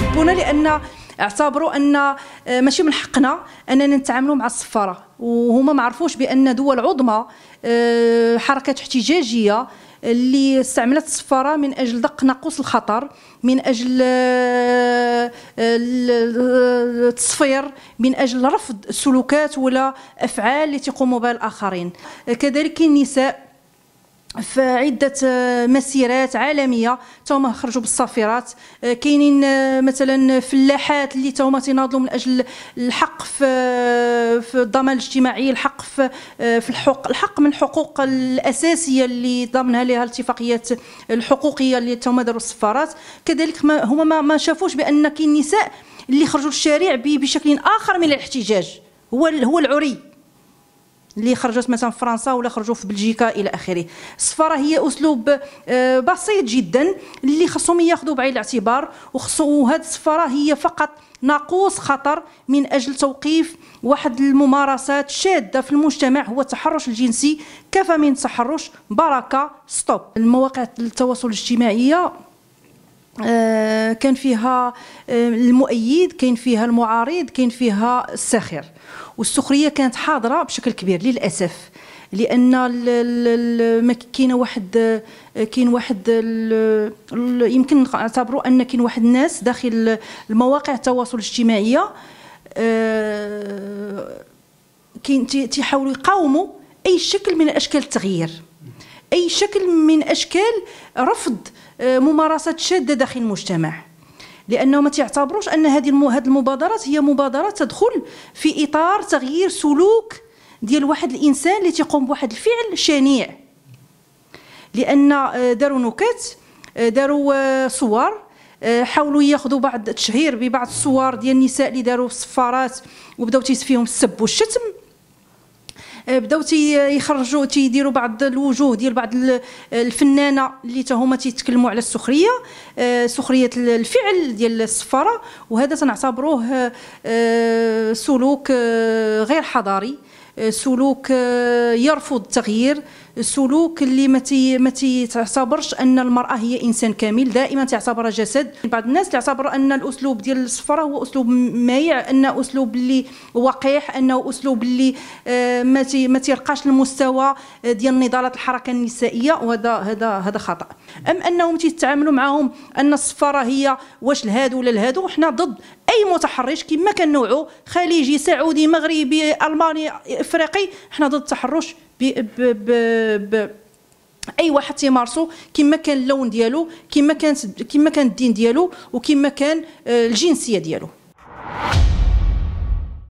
سبونا لان اعتبروا ان آه، ماشي من حقنا اننا نتعاملوا مع الصفاره وهما ما عرفوش بان دول عظمى آه، حركات احتجاجيه اللي استعملت الصفاره من اجل دق ناقوس الخطر من اجل آه، التصفير من اجل رفض سلوكات ولا افعال اللي تقوم بها الاخرين كذلك النساء في عدة آه، مسيرات عالمية توما خرجوا بالصافرات آه، كاينين آه، مثلا فلاحات اللي توما تناضلوا من أجل الحق في, في الضمان الاجتماعي الحق في, في الحق الحق من الحقوق الأساسية اللي ضمنها لها الاتفاقيات الحقوقية اللي توما داروا الصفارات كذلك ما هما ما شافوش بأن كاين نساء اللي خرجوا للشارع بشكل آخر من الاحتجاج هو هو العري اللي خرجت مثلا في فرنسا ولا خرجوا في بلجيكا الى اخره السفاره هي اسلوب آه، بسيط جدا اللي خصهم ياخذوا بعين الاعتبار وخصو هذه السفاره هي فقط ناقوس خطر من اجل توقيف واحد الممارسات شاده في المجتمع هو التحرش الجنسي كفى من تحرش بركه ستوب المواقع التواصل الاجتماعيه آه، كان فيها آه، المؤيد كاين فيها المعارض كاين فيها الساخر والسخريه كانت حاضره بشكل كبير للاسف لان ما كاينه واحد كاين واحد يمكن نعتبروا ان كاين واحد الناس داخل المواقع التواصل الاجتماعيه آه، كاين تيحاولوا يقاوموا اي شكل من اشكال التغيير أي شكل من أشكال رفض آه، ممارسات شادة داخل المجتمع لانهم ما تعتبروش ان هذه المبادرات هي مبادره تدخل في اطار تغيير سلوك ديال واحد الانسان اللي تيقوم بواحد الفعل شنيع لان آه، داروا نكات آه، داروا صور حاولوا ياخذوا بعض التشهير ببعض الصور ديال النساء اللي داروا في السفارات وبداو تيسفيهم السب والشتم آه، بداو تيخرجوا تيديروا بعض الوجوه ديال بعض الفنانه اللي تا هما تيتكلموا على السخريه آه، سخريه الفعل ديال السفاره وهذا تنعتبروه آه، سلوك غير حضاري سلوك آه، يرفض التغيير سلوك اللي ما ما تعتبرش ان المراه هي انسان كامل دائما تعتبرها جسد بعض الناس تعتبر ان الاسلوب ديال الصفره هو اسلوب مايع انه اسلوب اللي وقيح انه اسلوب اللي آه، ما ما تيرقاش المستوى آه، ديال نضالات الحركه النسائيه وهذا هذا هذا خطا ام انهم تيتعاملوا معاهم ان الصفاره هي واش لهادو ولا لهادو وحنا ضد اي متحرش كما كان نوعه خليجي سعودي مغربي الماني الافريقي حنا ضد التحرش اي واحد تيمارسو كما كان اللون ديالو كما كان كما كان الدين ديالو وكما كان آه، الجنسيه ديالو